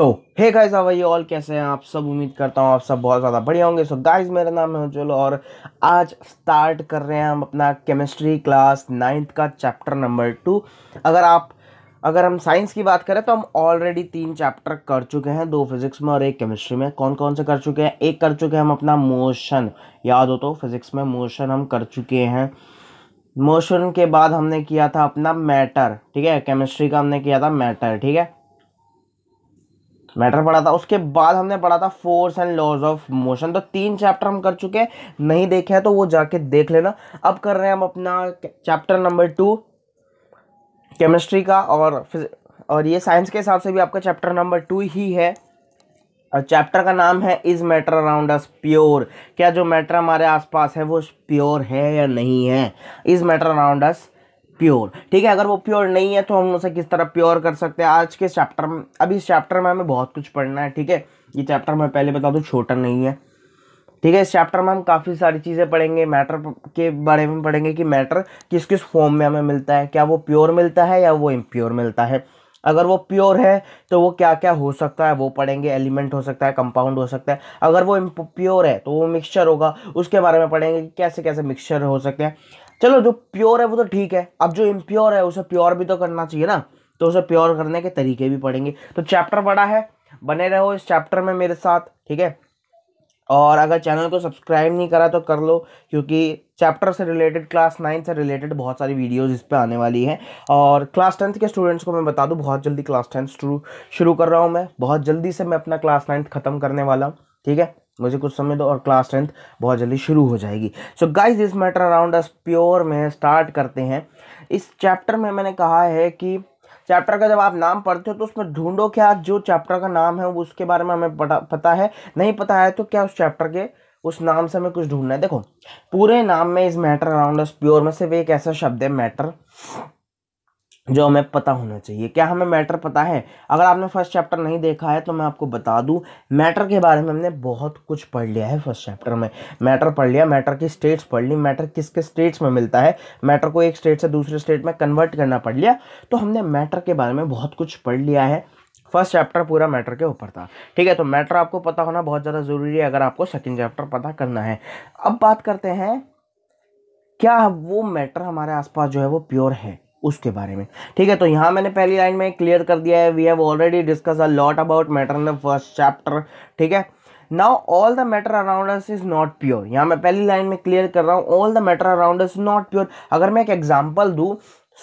सो hey guys अब all कैसे हैं आप सब उम्मीद करता हूँ आप सब बहुत ज़्यादा बढ़िया होंगे सो so, गाइस मेरा नाम है उज्जवल और आज स्टार्ट कर रहे हैं हम अपना केमिस्ट्री क्लास नाइन्थ का चैप्टर नंबर टू अगर आप अगर हम साइंस की बात करें तो हम ऑलरेडी तीन चैप्टर कर चुके हैं दो फिजिक्स में और एक केमिस्ट्री में कौन कौन से कर चुके हैं एक कर चुके हैं हम अपना मोशन याद हो तो फिजिक्स में मोशन हम कर चुके हैं मोशन के बाद हमने किया था अपना मैटर ठीक है केमिस्ट्री का हमने किया था मैटर ठीक है मैटर पढ़ा था उसके बाद हमने पढ़ा था force and laws of motion तो तीन चैप्टर हम कर चुके हैं नहीं देखे हैं तो वो जाके देख लेना अब कर रहे हैं हम अपना चैप्टर नंबर टू केमिस्ट्री का और और ये साइंस के हिसाब से भी आपका चैप्टर नंबर टू ही है और चैप्टर का नाम है is matter around us pure क्या जो मैटर हमारे आसपास है वो प्योर है या नहीं है is matter around us pure ठीक है अगर वो प्योर नहीं है तो हम उसे किस तरह प्योर कर सकते हैं आज के चैप्टर में अभी इस चैप्टर में हमें बहुत कुछ पढ़ना है ठीक है ये चैप्टर मैं पहले बता दूँ छोटा नहीं है ठीक है इस चैप्टर में हम काफ़ी सारी चीज़ें पढ़ेंगे मैटर के बारे में पढ़ेंगे कि मैटर किस किस फॉर्म में हमें मिलता है क्या वो प्योर मिलता है या वो इम्प्योर मिलता है अगर वो प्योर है तो वो क्या क्या हो सकता है वो पढ़ेंगे एलिमेंट हो सकता है कंपाउंड हो सकता है अगर वो प्योर है तो वो मिक्सचर होगा उसके बारे में पढ़ेंगे कि कैसे कैसे मिक्सचर हो सकते हैं चलो जो प्योर है वो तो ठीक है अब जो इम्प्योर है उसे प्योर भी तो करना चाहिए ना तो उसे प्योर करने के तरीके भी पड़ेंगे तो चैप्टर बड़ा है बने रहो इस चैप्टर में मेरे साथ ठीक है और अगर चैनल को सब्सक्राइब नहीं करा तो कर लो क्योंकि चैप्टर से रिलेटेड क्लास नाइन से रिलेटेड बहुत सारी वीडियोज़ इस पर आने वाली हैं और क्लास टेंथ के स्टूडेंट्स को मैं बता दूँ बहुत जल्दी क्लास टेंथ शुरू कर रहा हूँ मैं बहुत जल्दी से मैं अपना क्लास नाइन्थ ख़त्म करने वाला हूँ ठीक है मुझे कुछ समय दो और क्लास टेंथ बहुत जल्दी शुरू हो जाएगी so guys this matter around us pure में स्टार्ट करते हैं इस चैप्टर में मैंने कहा है कि चैप्टर का जब आप नाम पढ़ते हो तो उसमें ढूंढो क्या जो चैप्टर का नाम है वो उसके बारे में हमें पता पता है नहीं पता है तो क्या उस चैप्टर के उस नाम से हमें कुछ ढूंढना है देखो पूरे नाम में इस मैटर अराउंड अस प्योर में सिर्फ एक ऐसा शब्द है मैटर जो हमें पता होना चाहिए क्या हमें मैटर पता है अगर आपने फर्स्ट चैप्टर नहीं देखा है तो मैं आपको बता दूं मैटर के बारे में हमने बहुत कुछ पढ़ लिया है फर्स्ट चैप्टर में मैटर पढ़ लिया मैटर की स्टेट्स पढ़ ली मैटर किस किस स्टेट्स में मिलता है मैटर को एक स्टेट से दूसरे स्टेट में कन्वर्ट करना पढ़ लिया तो हमने मैटर के बारे में बहुत कुछ पढ़ लिया है फर्स्ट चैप्टर पूरा मैटर के ऊपर था ठीक है तो मैटर आपको पता होना बहुत ज़्यादा ज़रूरी है अगर आपको सेकेंड चैप्टर पता करना है अब बात करते हैं क्या वो मैटर हमारे आसपास जो है वो प्योर है उसके बारे में ठीक है तो यहाँ मैंने पहली लाइन में क्लियर कर दिया है we have already discuss a lot about matter in the first chapter ठीक है now all the matter around us is not pure यहाँ मैं पहली लाइन में क्लियर कर रहा हूँ all the matter around us not pure अगर मैं एक एग्जाम्पल दूँ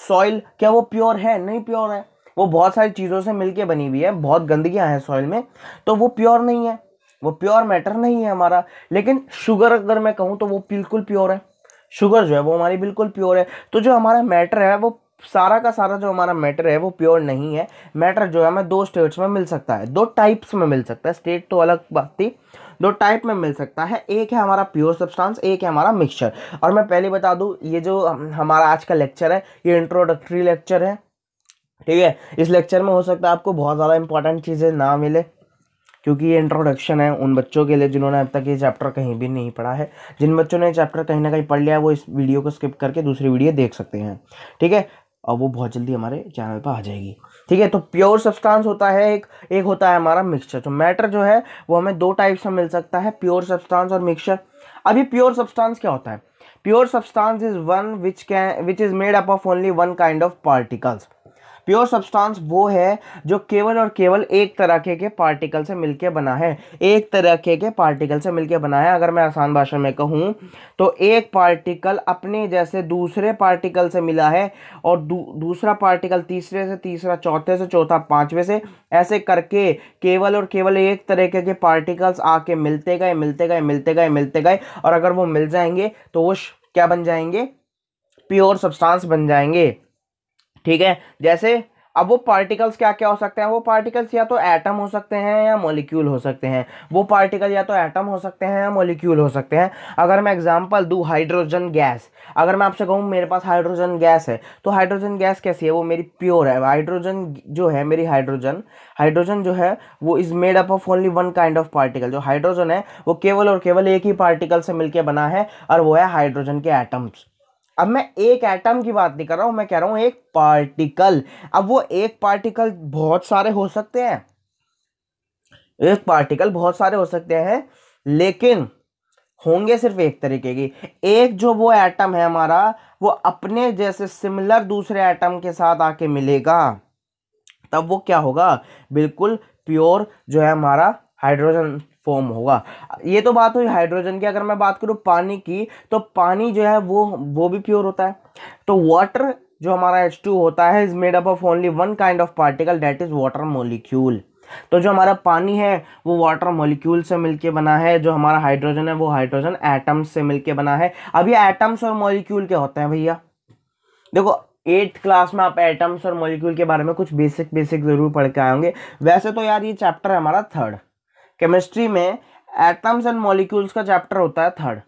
सॉइल क्या वो प्योर है नहीं प्योर है वो बहुत सारी चीज़ों से मिलके बनी हुई है बहुत गंदगियाँ हैं सॉइल में तो वो प्योर नहीं है वो प्योर मैटर नहीं है हमारा लेकिन शुगर अगर मैं कहूँ तो वो बिल्कुल प्योर है शुगर जो है वो हमारी बिल्कुल प्योर है तो जो हमारा मैटर है वो सारा का सारा जो हमारा मैटर है वो प्योर नहीं है मैटर जो है हमें दो स्टेट्स में मिल सकता है दो टाइप्स में मिल सकता है स्टेट तो अलग बात थी दो टाइप में मिल सकता है एक है हमारा प्योर सब्सटेंस एक है हमारा मिक्सचर और मैं पहले बता दूं ये जो हमारा आज का लेक्चर है ये इंट्रोडक्टरी लेक्चर है ठीक है इस लेक्चर में हो सकता है आपको बहुत ज़्यादा इंपॉर्टेंट चीज़ें ना मिले क्योंकि ये इंट्रोडक्शन है उन बच्चों के लिए जिन्होंने अब तक ये चैप्टर कहीं भी नहीं पढ़ा है जिन बच्चों ने चैप्टर कहीं ना कहीं पढ़ लिया वो इस वीडियो को स्किप करके दूसरी वीडियो देख सकते हैं ठीक है और वो बहुत जल्दी हमारे चैनल पर आ जाएगी ठीक है तो प्योर सब्सटेंस होता है एक एक होता है हमारा मिक्सचर तो मैटर जो है वो हमें दो टाइप्स में मिल सकता है प्योर सब्सटेंस और मिक्सचर अभी प्योर सब्सटेंस क्या होता है pure substance is one which can which is made up of only one kind of particles pure substance वो है जो केवल और केवल एक तरह के, पार्टिकल से मिलके बना है एक तरह के, के पार्टिकल से मिलके बना है अगर मैं आसान भाषा में कहूँ तो एक पार्टिकल अपने जैसे दूसरे पार्टिकल से मिला है और दू, दूसरा पार्टिकल तीसरे से तीसरा चौथे से चौथा पाँचवें से ऐसे करके केवल और केवल एक तरीके के पार्टिकल्स आके मिलते गए मिलते गए मिलते गए मिलते गए और अगर वो मिल जाएंगे तो वो क्या बन जाएंगे प्योर सब्सटेंस बन जाएंगे ठीक है जैसे अब वो पार्टिकल्स क्या क्या हो सकते हैं वो पार्टिकल्स या तो एटम हो सकते हैं या मोलिक्यूल हो सकते हैं वो पार्टिकल या तो एटम हो सकते हैं या मोलिक्यूल हो सकते हैं अगर मैं एग्जांपल दूँ हाइड्रोजन गैस अगर मैं आपसे कहूँ मेरे पास हाइड्रोजन गैस है तो हाइड्रोजन गैस कैसी है वो मेरी प्योर है हाइड्रोजन जो है मेरी हाइड्रोजन हाइड्रोजन जो है वो is made up of only one kind of particle जो हाइड्रोजन है वो केवल और केवल एक ही पार्टिकल से मिलकर बना है और वो है हाइड्रोजन के एटम्स अब मैं एक एटम की बात नहीं कर रहा हूँ मैं कह रहा हूँ एक पार्टिकल अब वो एक पार्टिकल बहुत सारे हो सकते हैं एक पार्टिकल बहुत सारे हो सकते हैं लेकिन होंगे सिर्फ एक तरीके की एक जो वो एटम है हमारा वो अपने जैसे सिमिलर दूसरे एटम के साथ आके मिलेगा तब वो क्या होगा बिल्कुल प्योर जो है हमारा हाइड्रोजन फॉर्म होगा ये तो बात हुई हाइड्रोजन की अगर मैं बात करूँ पानी की तो पानी जो है वो वो भी प्योर होता है तो वाटर जो हमारा एच टू होता है is made up of only one kind of particle that is water molecule तो जो हमारा पानी है वो वाटर मोलिक्यूल से मिलके बना है जो हमारा हाइड्रोजन है वो हाइड्रोजन एटम्स से मिलके बना है अब ये एटम्स और मोलिक्यूल क्या होते हैं भैया देखो एट्थ क्लास में आप एटम्स और मोलिक्यूल के बारे में कुछ बेसिक बेसिक ज़रूर पढ़ के आएंगे वैसे तो यार ये चैप्टर है हमारा थर्ड केमिस्ट्री में एटम्स एंड मॉलिक्यूल्स का चैप्टर होता है थर्ड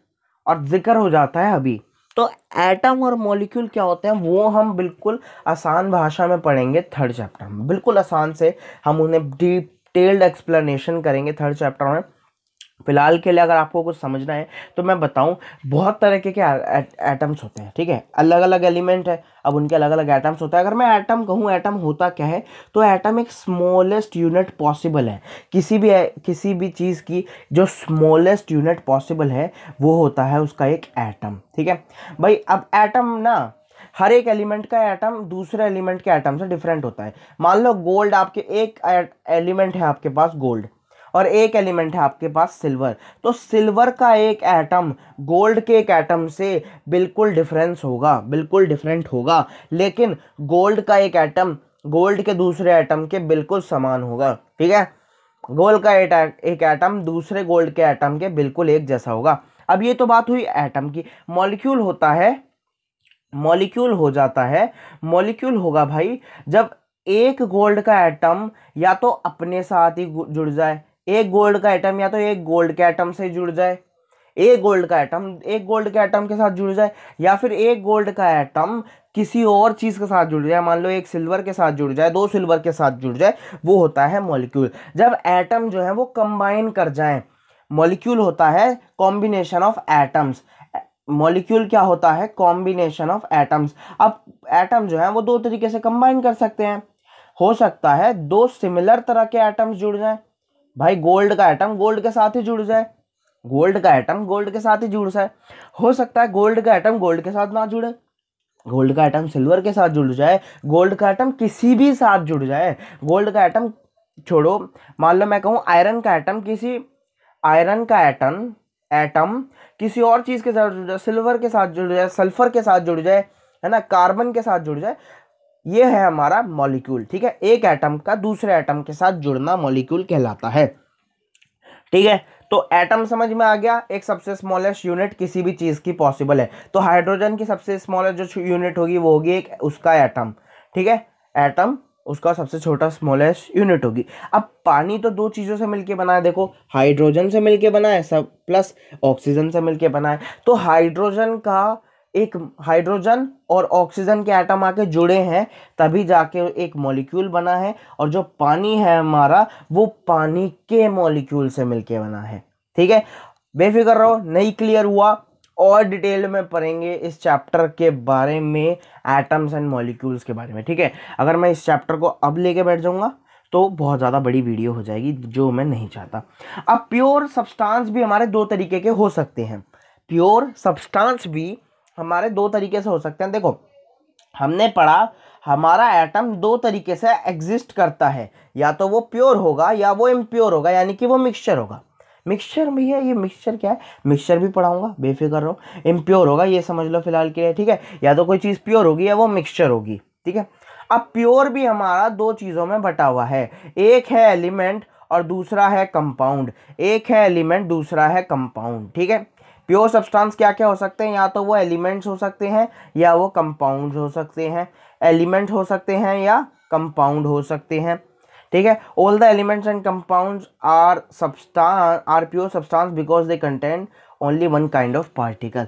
और जिक्र हो जाता है अभी तो एटम और मॉलिक्यूल क्या होते हैं वो हम बिल्कुल आसान भाषा में पढ़ेंगे थर्ड चैप्टर में बिल्कुल आसान से हम उन्हें डिटेल्ड एक्सप्लेनेशन करेंगे थर्ड चैप्टर में फिलहाल के लिए अगर आपको कुछ समझना है तो मैं बताऊं बहुत तरीके के एटम्स होते हैं ठीक है अलग अलग एलिमेंट है अब उनके अलग अलग एटम्स होते हैं अगर मैं एटम कहूँ एटम होता क्या है तो एटम एक स्मॉलेस्ट यूनिट पॉसिबल है किसी भी किसी भी चीज़ की जो स्मॉलेस्ट यूनिट पॉसिबल है वो होता है उसका एक ऐटम ठीक है भाई अब ऐटम ना हर एक एलिमेंट का एटम दूसरे एलिमेंट के एटम से डिफरेंट होता है मान लो गोल्ड आपके एक एलिमेंट है आपके पास गोल्ड और एक एलिमेंट है आपके पास सिल्वर तो सिल्वर का एक एटम गोल्ड के एक एटम से बिल्कुल डिफरेंस होगा बिल्कुल डिफरेंट होगा लेकिन गोल्ड का एक एटम गोल्ड के दूसरे एटम के बिल्कुल समान होगा ठीक है गोल्ड का एक एटम दूसरे गोल्ड के एटम के बिल्कुल एक जैसा होगा अब ये तो बात हुई एटम की मॉलिक्यूल होता है मॉलिक्यूल हो जाता है मॉलिक्यूल होगा भाई जब एक गोल्ड का एटम या तो अपने साथ ही जुड़ जाए एक गोल्ड का एटम या तो एक गोल्ड के आइटम से जुड़ जाए एक गोल्ड का एटम एक गोल्ड के आइटम के साथ जुड़ जाए या फिर एक गोल्ड का एटम किसी और चीज़ के साथ जुड़ जाए मान लो एक सिल्वर के साथ जुड़ जाए दो सिल्वर के साथ जुड़ जाए वो होता है मॉलिक्यूल जब एटम जो है वो कंबाइन कर जाए मॉलिक्यूल होता है कॉम्बिनेशन ऑफ एटम्स मॉलिक्यूल क्या होता है कॉम्बिनेशन ऑफ एटम्स अब एटम जो है वो दो तरीके से कंबाइन कर सकते हैं हो सकता है दो सिमिलर तरह के एटम्स जुड़ जाएं भाई गोल्ड का एटम गोल्ड के साथ ही जुड़ जाए गोल्ड का एटम गोल्ड के साथ ही जुड़ जाए हो सकता है गोल्ड का एटम गोल्ड के साथ ना जुड़े गोल्ड का एटम सिल्वर के साथ जुड़ जाए गोल्ड का एटम किसी भी साथ जुड़ जाए गोल्ड का एटम छोड़ो मान लो मैं कहूँ आयरन का एटम किसी आयरन का एटम एटम किसी और चीज़ के साथ जुड़ जाए सिल्वर के साथ जुड़ जाए सल्फर के साथ जुड़ जाए है ना कार्बन के साथ जुड़ जाए ये है हमारा मॉलिक्यूल ठीक है एक एटम का दूसरे एटम के साथ जुड़ना मॉलिक्यूल कहलाता है ठीक है तो एटम समझ में आ गया एक सबसे स्मॉलेस्ट यूनिट किसी भी चीज़ की पॉसिबल है तो हाइड्रोजन की सबसे स्मॉलेस्ट जो यूनिट होगी वो होगी एक उसका एटम ठीक है एटम उसका सबसे छोटा स्मॉलेस्ट यूनिट होगी अब पानी तो दो चीज़ों से मिलके बना है देखो हाइड्रोजन से मिलके बना है सब प्लस ऑक्सीजन से मिलके बना है तो हाइड्रोजन का एक हाइड्रोजन और ऑक्सीजन के आइटम आके जुड़े हैं तभी जाके एक मॉलिक्यूल बना है और जो पानी है हमारा वो पानी के मॉलिक्यूल से मिलके बना है ठीक है बेफिक्र रहो नहीं क्लियर हुआ और डिटेल में पढ़ेंगे इस चैप्टर के बारे में एटम्स एंड मॉलिक्यूल्स के बारे में ठीक है अगर मैं इस चैप्टर को अब लेके बैठ जाऊंगा तो बहुत ज़्यादा बड़ी वीडियो हो जाएगी जो मैं नहीं चाहता अब प्योर सब्सटेंस भी हमारे दो तरीके के हो सकते हैं प्योर सब्सटेंस भी हमारे दो तरीके से हो सकते हैं देखो हमने पढ़ा हमारा एटम दो तरीके से एग्जिस्ट करता है या तो वो प्योर होगा या वो इम्प्योर होगा यानी कि वो मिक्सचर होगा मिक्सचर भी है ये मिक्सचर क्या है मिक्सचर भी पढ़ाऊंगा बेफिक्र रहो इम्प्योर होगा ये समझ लो फिलहाल के लिए ठीक है या तो कोई चीज़ प्योर होगी या वो मिक्सचर होगी ठीक है अब प्योर भी हमारा दो चीज़ों में बटा हुआ है एक है एलिमेंट और दूसरा है कंपाउंड एक है एलिमेंट दूसरा है कंपाउंड ठीक है प्योर सब्सटेंस क्या क्या हो सकते हैं या तो वो एलिमेंट्स हो सकते हैं या वो कंपाउंड हो सकते हैं एलिमेंट हो सकते हैं या कंपाउंड हो सकते हैं ठीक है all the elements and compound are substance are pure substance because they contain only one kind of particle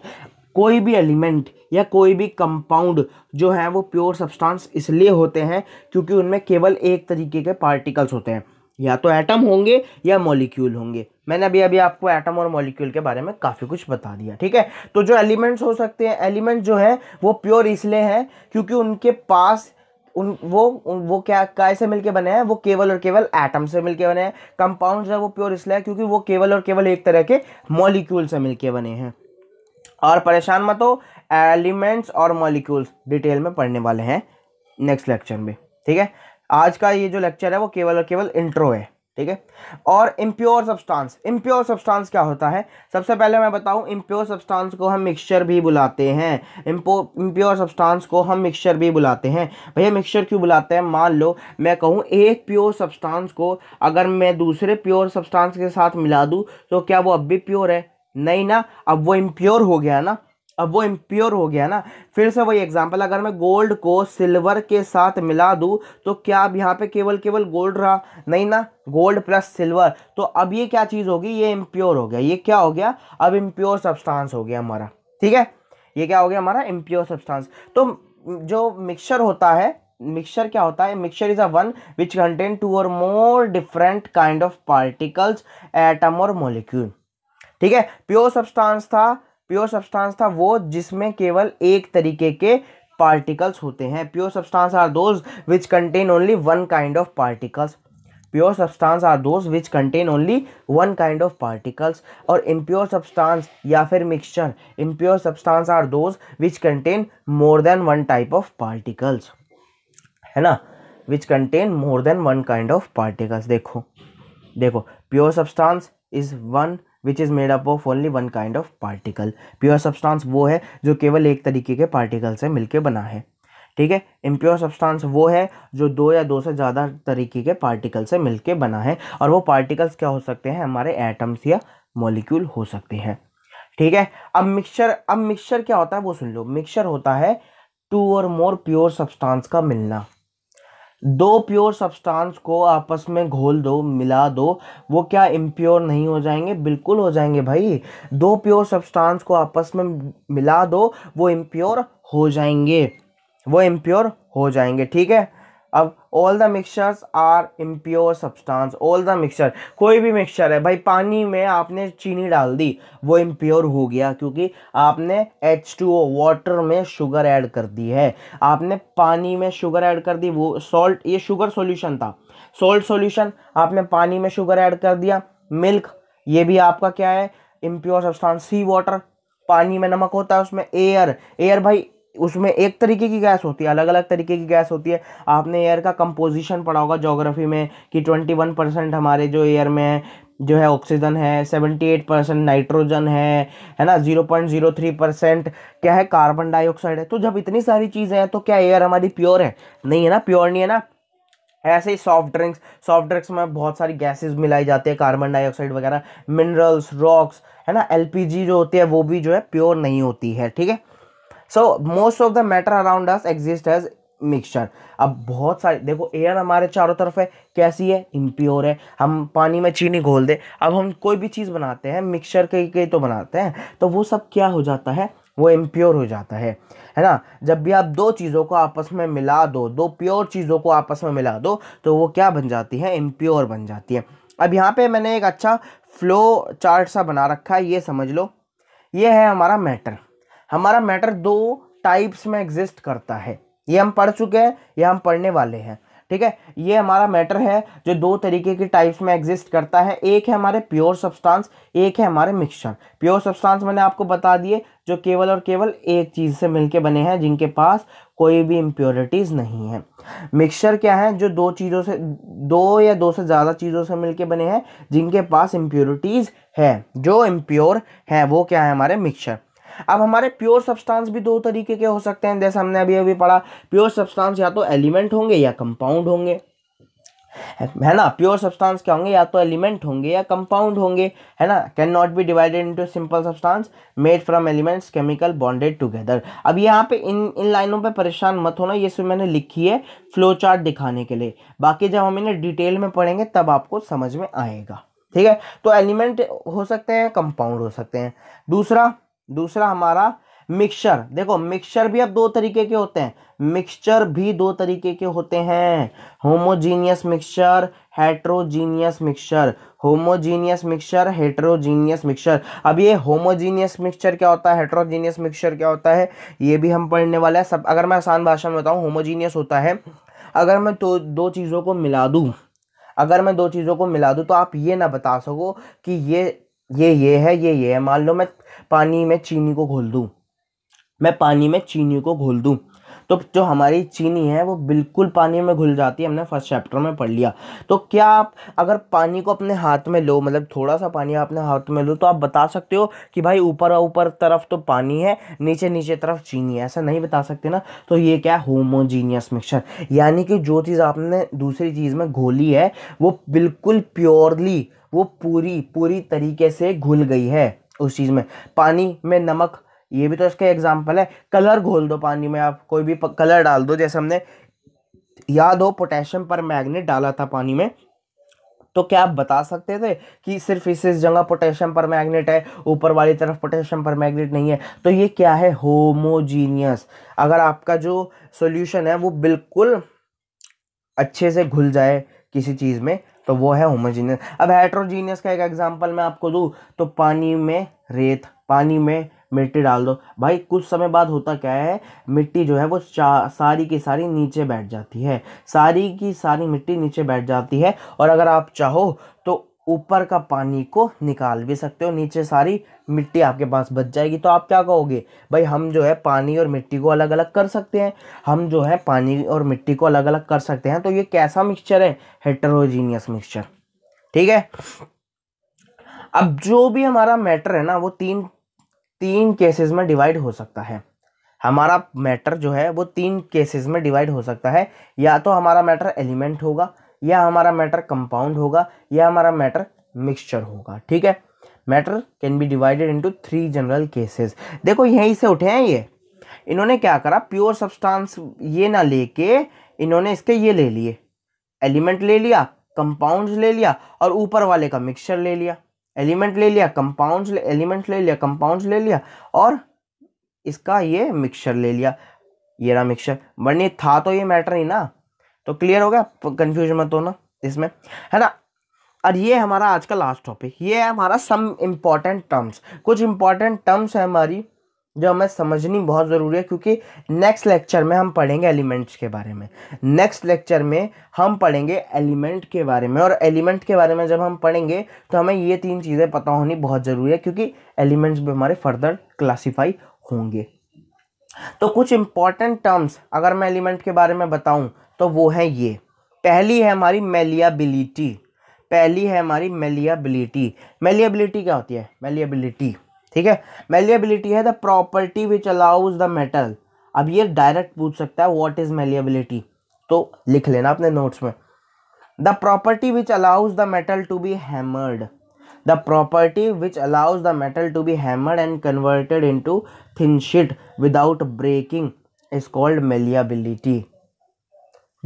कोई भी एलिमेंट या कोई भी कंपाउंड जो है वो प्योर सब्सटांस इसलिए होते हैं क्योंकि उनमें केवल एक तरीके के पार्टिकल्स होते हैं या तो एटम होंगे या मॉलिक्यूल होंगे मैंने अभी अभी आपको एटम और मॉलिक्यूल के बारे में काफ़ी कुछ बता दिया ठीक है तो जो एलिमेंट्स हो सकते हैं एलिमेंट जो है वो प्योर इसलिए हैं क्योंकि उनके पास उन वो उन, वो क्या काय से मिलके बने हैं वो केवल और केवल एटम से मिलके बने हैं कंपाउंड जो है वो प्योर इसलिए है क्योंकि वो केवल और केवल एक तरह के मॉलिक्यूल से मिलके बने हैं और परेशान मत हो एलिमेंट्स और मॉलिक्यूल्स डिटेल में पढ़ने वाले हैं नेक्स्ट लेक्चर में ठीक है आज का ये जो लेक्चर है वो केवल और केवल इंट्रो है ठीक है और इम्प्योर सब्सटांस इम्प्योर सब्सटांस क्या होता है सबसे पहले मैं बताऊं इम्प्योर सब्सटांस को हम मिक्सचर भी बुलाते हैं इम्पो इम्प्योर सब्सटांस को हम मिक्सचर भी बुलाते हैं भैया मिक्सचर क्यों बुलाते हैं मान लो मैं कहूँ एक प्योर सब्सटांस को अगर मैं दूसरे प्योर सब्सटांस के साथ मिला दूँ तो क्या वो अब भी प्योर है नहीं ना अब वो इम्प्योर हो गया ना अब वो इम्प्योर हो गया ना फिर से वही एग्जांपल अगर मैं गोल्ड को सिल्वर के साथ मिला दूँ तो क्या अब यहाँ पे केवल केवल गोल्ड रहा नहीं ना गोल्ड प्लस सिल्वर तो अब ये क्या चीज़ होगी ये इम्प्योर हो गया ये क्या हो गया अब इम्प्योर सब्सटांस हो गया हमारा ठीक है ये क्या हो गया हमारा इम्प्योर सब्सटांस तो जो मिक्सचर होता है मिक्सचर क्या होता है mixture is a one which contain two or more different kind of particles atom और मोलिक्यूल ठीक है प्योर सब्सटांस था प्योर सब्सटेंस था वो जिसमें केवल एक तरीके के पार्टिकल्स होते हैं pure substance are those which contain only one kind of particles pure substance are those which contain only one kind of particles और इम्प्योर सब्सटेंस या फिर mixture impure substance are those which contain more than one type of particles है ना which contain more than one kind of particles देखो देखो pure substance is one which is made up of only one kind of particle pure substance वो है जो केवल एक तरीके के पार्टिकल से मिलकर बना है ठीक है इम्प्योर सब्सटांस वो है जो दो या दो से ज़्यादा तरीके के पार्टिकल से के बना है और वो पार्टिकल्स क्या हो सकते हैं हमारे एटम्स या मॉलिक्यूल हो सकते हैं ठीक है अब मिक्सचर अब मिक्सचर क्या होता है वो सुन लो मिक्सचर होता है to or more pure substance का मिलना दो प्योर सब्सटेंस को आपस में घोल दो मिला दो वो क्या इम्प्योर नहीं हो जाएंगे बिल्कुल हो जाएंगे भाई दो प्योर सब्सटेंस को आपस में मिला दो वो इम्प्योर हो जाएंगे वो इम्प्योर हो जाएंगे ठीक है अब all the mixtures are impure substance all the mixture कोई भी मिक्सचर है भाई पानी में आपने चीनी डाल दी वो इम्प्योर हो गया क्योंकि आपने एच टू ओ वाटर में शुगर ऐड कर दी है आपने पानी में शुगर ऐड कर दी वो सॉल्ट ये शुगर सोल्यूशन था सॉल्ट सोल्यूशन आपने पानी में शुगर ऐड कर दिया मिल्क ये भी आपका क्या है इम्प्योर सब्सटेंस सी वाटर पानी में नमक होता है उसमें एयर एयर भाई उसमें एक तरीके की गैस होती है अलग अलग तरीके की गैस होती है आपने एयर का कंपोजिशन पढ़ा होगा जोग्राफी में कि ट्वेंटी वन परसेंट हमारे जो एयर में है जो है ऑक्सीजन है सेवेंटी एट परसेंट नाइट्रोजन है है ना zero point zero three percent क्या है कार्बन डाइऑक्साइड है तो जब इतनी सारी चीज़ें हैं तो क्या एयर हमारी प्योर है नहीं है ना प्योर नहीं है ना ऐसे ही सॉफ्ट ड्रिंक्स सॉफ्ट ड्रिंक्स में बहुत सारी गैसेस मिलाई जाती है कार्बन डाइऑक्साइड वगैरह मिनरल्स रॉक्स है ना एलपीजी जो होती है वो भी जो है प्योर नहीं होती है ठीक है so most of the matter around us exist as mixture अब बहुत सारे देखो एयर हमारे चारों तरफ है कैसी है इम्प्योर है हम पानी में चीनी घोल दें अब हम कोई भी चीज़ बनाते हैं मिक्सचर के, के तो बनाते हैं तो वो सब क्या हो जाता है वो इम्प्योर हो जाता है है ना जब भी आप दो चीज़ों को आपस में मिला दो दो प्योर चीज़ों को आपस में मिला दो तो वो क्या बन जाती है इम्प्योर बन जाती है अब यहाँ पे मैंने एक अच्छा फ्लो चार्ट सा बना रखा है ये समझ लो ये है हमारा मैटर हमारा मैटर दो टाइप्स में एग्जिस्ट करता है ये हम पढ़ चुके हैं ये हम पढ़ने वाले हैं ठीक है ये हमारा मैटर है जो दो तरीके के टाइप्स में एग्जिस्ट करता है एक है हमारे प्योर सब्सटेंस एक है हमारे मिक्सचर प्योर सब्सटेंस मैंने आपको बता दिए जो केवल और केवल एक चीज़ से मिलके बने हैं जिनके पास कोई भी इम्प्योरिटीज़ नहीं है मिक्सचर क्या है जो दो चीज़ों से दो या दो से ज़्यादा चीज़ों से मिलके बने हैं जिनके पास इम्प्योरिटीज़ है जो इम्प्योर है वो क्या है हमारे मिक्सचर अब हमारे प्योर सब्सटेंस भी दो तरीके के हो सकते हैं जैसे हमने अभी अभी पढ़ा प्योर सब्सटेंस या तो एलिमेंट होंगे या कंपाउंड होंगे है ना प्योर सब्सटेंस क्या होंगे या तो एलिमेंट होंगे या कंपाउंड होंगे है ना can not be divided into simple substance made from elements chemical bonded together अब यहाँ पे इन इन लाइनों पे परेशान मत होना ये सब मैंने लिखी है फ्लो चार्ट दिखाने के लिए बाकी जब हम इन्हें डिटेल में पढ़ेंगे तब आपको समझ में आएगा ठीक है तो एलिमेंट हो सकते हैं कंपाउंड हो सकते हैं दूसरा दूसरा हमारा मिक्सचर देखो मिक्सचर भी अब दो तरीके के होते हैं मिक्सचर भी दो तरीके के होते हैं homogeneous mixture heterogeneous mixture homogeneous mixture heterogeneous mixture अब ये होमोजीनियस मिक्सचर क्या होता है हेट्रोजीनियस मिक्सचर क्या होता है ये भी हम पढ़ने वाले हैं सब अगर मैं आसान भाषा में बताऊँ होमोजीनियस होता है अगर मैं तो दो चीज़ों को मिला दूँ अगर मैं दो चीज़ों को मिला दूँ तो आप ये ना बता सको कि ये ये ये है ये ये है मान लो मैं पानी में चीनी को घोल दूँ मैं पानी में चीनी को घोल दूँ तो जो हमारी चीनी है वो बिल्कुल पानी में घुल जाती है हमने फर्स्ट चैप्टर में पढ़ लिया तो क्या आप अगर पानी को अपने हाथ में लो मतलब थोड़ा सा पानी आप अपने हाथ में लो तो आप बता सकते हो कि भाई ऊपर ऊपर तरफ तो पानी है नीचे नीचे तरफ चीनी है ऐसा नहीं बता सकते ना तो ये क्या है होमोजीनियस मिक्सचर यानी कि जो चीज़ आपने दूसरी चीज़ में घोली है वो बिल्कुल प्योरली वो पूरी पूरी तरीके से घुल गई है उस चीज़ में पानी में नमक ये भी तो इसका एग्जाम्पल है कलर घोल दो पानी में आप कोई भी कलर डाल दो जैसे हमने याद हो पोटेशियम पर मैग्नेट डाला था पानी में तो क्या आप बता सकते थे कि सिर्फ इस इस जगह पोटेशियम पर मैग्नेट है ऊपर वाली तरफ पोटेशियम पर मैग्नेट नहीं है तो ये क्या है होमोजीनियस अगर आपका जो सॉल्यूशन है वो बिल्कुल अच्छे से घुल जाए किसी चीज़ में तो वो है होमोजीनियस अब हाइड्रोजीनियस का एक एग्जांपल मैं आपको दूँ तो पानी में रेत पानी में मिट्टी डाल दो भाई कुछ समय बाद होता क्या है मिट्टी जो है वो सारी की सारी नीचे बैठ जाती है सारी की सारी मिट्टी नीचे बैठ जाती है और अगर आप चाहो तो ऊपर का पानी को निकाल भी सकते हो नीचे सारी मिट्टी आपके पास बच जाएगी तो आप क्या कहोगे भाई हम जो है पानी और मिट्टी को अलग अलग कर सकते हैं हम जो है पानी और मिट्टी को अलग अलग कर सकते हैं तो ये कैसा मिक्सचर है हेटरोजीनियस मिक्सचर ठीक है अब जो भी हमारा मैटर है ना वो तीन तीन केसेस में डिवाइड हो सकता है हमारा मैटर जो है वो तीन केसेस में डिवाइड हो सकता है या तो हमारा मैटर एलिमेंट होगा या हमारा मैटर कंपाउंड होगा या हमारा मैटर मिक्सचर होगा ठीक है matter can be divided into three general cases देखो यहीं से उठे हैं ये इन्होंने क्या करा प्योर सब्सटेंस ये ना लेके इन्होंने इसके ये ले लिए एलिमेंट ले लिया कंपाउंड ले लिया और ऊपर वाले का मिक्सचर ले लिया एलिमेंट ले लिया कंपाउंड एलिमेंट ले लिया कंपाउंड ले लिया और इसका ये मिक्सचर ले लिया ये रहा मिक्सचर बट था तो ये मैटर ही ना तो क्लियर हो गया कन्फ्यूजन मत होना इसमें है ना और ये हमारा आज का लास्ट टॉपिक ये है हमारा सम इम्पॉर्टेंट टर्म्स कुछ इंपॉर्टेंट टर्म्स है हमारी जो हमें समझनी बहुत ज़रूरी है क्योंकि नेक्स्ट लेक्चर में हम पढ़ेंगे एलिमेंट्स के बारे में नेक्स्ट लेक्चर में हम पढ़ेंगे एलिमेंट के बारे में और एलिमेंट के बारे में जब हम पढ़ेंगे तो हमें ये तीन चीज़ें पता होनी बहुत ज़रूरी है क्योंकि एलिमेंट्स भी हमारे फर्दर क्लासीफाई होंगे तो कुछ इंपॉर्टेंट टर्म्स अगर मैं एलिमेंट के बारे में बताऊँ तो वो हैं ये पहली है हमारी मेलियाबिलिटी पहली है हमारी मेलियाबिलिटी मेलियाबिलिटी क्या होती है मेलियाबिलिटी ठीक है मेलिएबिलिटी है the property which allows the metal अब ये डायरेक्ट पूछ सकता है वॉट इज मेलियबिलिटी तो लिख लेना अपने नोट्स में the property which allows the metal to be hammered the property which allows the metal to be hammered and converted in thin sheet without breaking is called malleability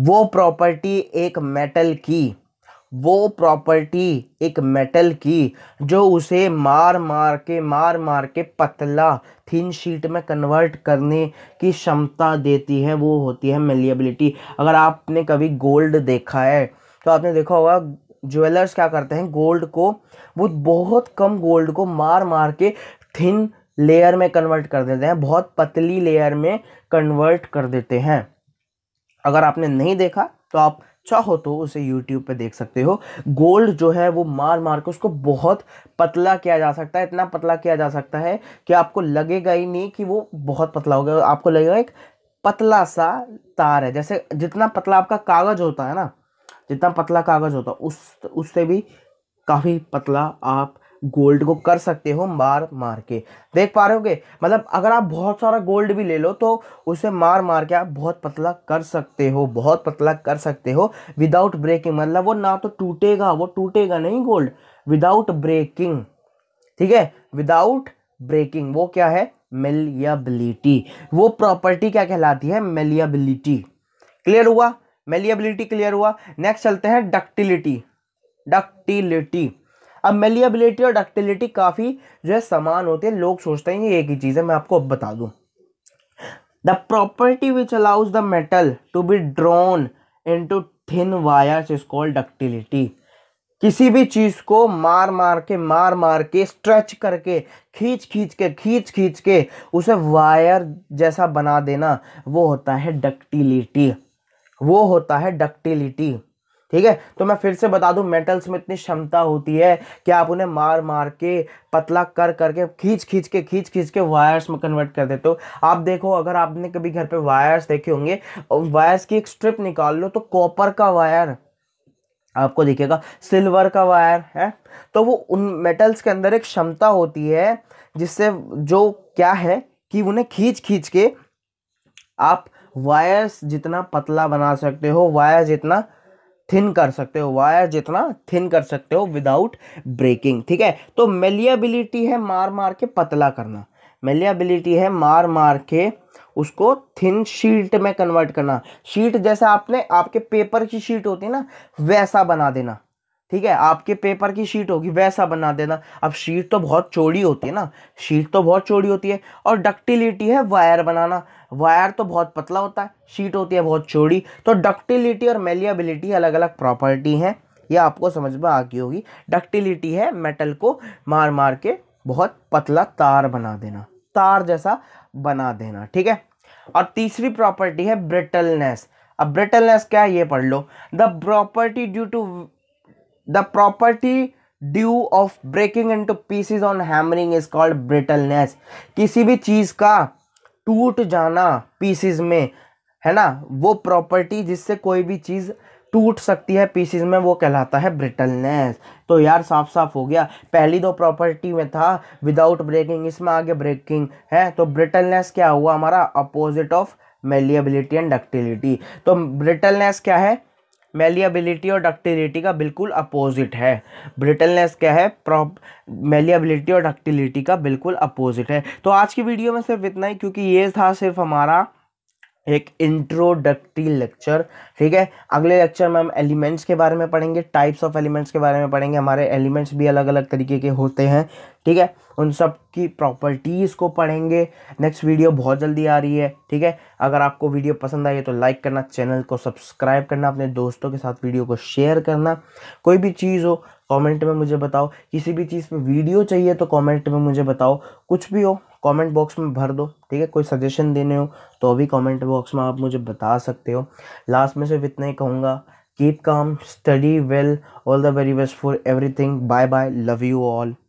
वो property एक metal की वो property एक metal की जो उसे मार मार के मार मार के पतला थिन शीट में कन्वर्ट करने की क्षमता देती है वो होती है मेलियबिलिटी अगर आपने कभी गोल्ड देखा है तो आपने देखा होगा ज्वेलर्स क्या करते हैं गोल्ड को वो बहुत कम गोल्ड को मार मार के थिन लेयर में कन्वर्ट कर देते हैं बहुत पतली लेयर में कन्वर्ट कर देते हैं अगर आपने नहीं देखा तो आप चाहो अच्छा हो तो उसे यूट्यूब पे देख सकते हो गोल्ड जो है वो मार मार के उसको बहुत पतला किया जा सकता है इतना पतला किया जा सकता है कि आपको लगेगा ही नहीं कि वो बहुत पतला हो गया आपको लगेगा एक पतला सा तार है जैसे जितना पतला आपका कागज़ होता है ना जितना पतला कागज़ होता है उस उससे भी काफ़ी पतला आप गोल्ड को कर सकते हो मार मार के देख पा रहे होगे मतलब अगर आप बहुत सारा गोल्ड भी ले लो तो उसे मार मार के आप बहुत पतला कर सकते हो बहुत पतला कर सकते हो विदाउट ब्रेकिंग मतलब वो ना तो टूटेगा वो टूटेगा नहीं गोल्ड विदाउट ब्रेकिंग ठीक है विदाउट ब्रेकिंग वो क्या है मेलियाबिलिटी वो प्रॉपर्टी क्या कहलाती है मेलियाबिलिटी क्लियर हुआ मेलियाबिलिटी क्लियर हुआ नेक्स्ट चलते हैं डक्टिलिटी डक्टिलिटी अब मेलियबिलिटी और डक्टिलिटी काफ़ी जो है समान होती है लोग सोचते हैं ये एक ही चीज़ है मैं आपको अब बता दूँ the property which allows the metal to be drawn into thin wires is called ductility किसी भी चीज़ को मार मार के मार मार के स्ट्रेच करके खींच खींच के खींच खींच के उसे वायर जैसा बना देना वो होता है डक्टिलिटी वो होता है डक्टिलिटी ठीक है तो मैं फिर से बता दूं मेटल्स में इतनी क्षमता होती है कि आप उन्हें मार मार के पतला कर करके खींच खींच के खींच खींच के वायर्स में कन्वर्ट कर देते हो आप देखो अगर आपने कभी घर पे वायर्स देखे होंगे वायर्स की एक स्ट्रिप निकाल लो तो कॉपर का वायर आपको दिखेगा सिल्वर का वायर है तो वो उन मेटल्स के अंदर एक क्षमता होती है जिससे जो क्या है कि उन्हें खींच खींच के आप वायर्स जितना पतला बना सकते हो वायर्स जितना थिन कर सकते हो वायर जितना थिन कर सकते हो विदाउट ब्रेकिंग ठीक है तो मेलियाबिलिटी है मार मार के पतला करना मेलियाबिलिटी है मार मार के उसको थिन शीट में कन्वर्ट करना शीट जैसे आपने आपके पेपर की शीट होती है ना वैसा बना देना ठीक है आपके पेपर की शीट होगी वैसा बना देना अब शीट तो बहुत चौड़ी होती है ना शीट तो बहुत चौड़ी होती है और डक्टिलिटी है वायर बनाना वायर तो बहुत पतला होता है शीट होती है बहुत चौड़ी तो डक्टिलिटी और मेलियाबिलिटी अलग अलग प्रॉपर्टी हैं यह आपको समझ में आ गई होगी डक्टिलिटी है मेटल को मार मार के बहुत पतला तार बना देना तार जैसा बना देना ठीक है और तीसरी प्रॉपर्टी है ब्रिटलनेस अब ब्रिटलनेस क्या है ये पढ़ लो the property due to the property due of breaking into pieces on hammering is called brittleness किसी भी चीज़ का टूट जाना पीसीज में है ना वो प्रॉपर्टी जिससे कोई भी चीज़ टूट सकती है पीसीज में वो कहलाता है ब्रिटलनेस तो यार साफ साफ हो गया पहली दो प्रॉपर्टी में था विदाउट ब्रेकिंग इसमें आगे ब्रेकिंग है तो ब्रिटलनेस क्या हुआ हमारा opposite of malleability and ductility तो ब्रिटलनेस क्या है मेलियाबिलिटी और डक्टिलिटी का बिल्कुल अपोजिट है ब्रिटलनेस क्या है प्रॉप मेलियाबिलिटी और डक्टिलिटी का बिल्कुल अपोजिट है तो आज की वीडियो में सिर्फ इतना ही क्योंकि ये था सिर्फ हमारा एक इंट्रोडक्टरी लेक्चर ठीक है अगले लेक्चर में हम एलिमेंट्स के बारे में पढ़ेंगे टाइप्स ऑफ एलिमेंट्स के बारे में पढ़ेंगे हमारे एलिमेंट्स भी अलग अलग तरीके के होते हैं ठीक है उन सब की प्रॉपर्टीज़ को पढ़ेंगे नेक्स्ट वीडियो बहुत जल्दी आ रही है ठीक है अगर आपको वीडियो पसंद आई है तो लाइक करना चैनल को सब्सक्राइब करना अपने दोस्तों के साथ वीडियो को शेयर करना कोई भी चीज़ हो कॉमेंट में मुझे बताओ किसी भी चीज़ पर वीडियो चाहिए तो कॉमेंट में मुझे बताओ कुछ भी हो कमेंट बॉक्स में भर दो ठीक है कोई सजेशन देने हो तो अभी कमेंट बॉक्स में आप मुझे बता सकते हो लास्ट में सिर्फ इतना ही कहूँगा keep calm study well all the very best for everything bye bye love you all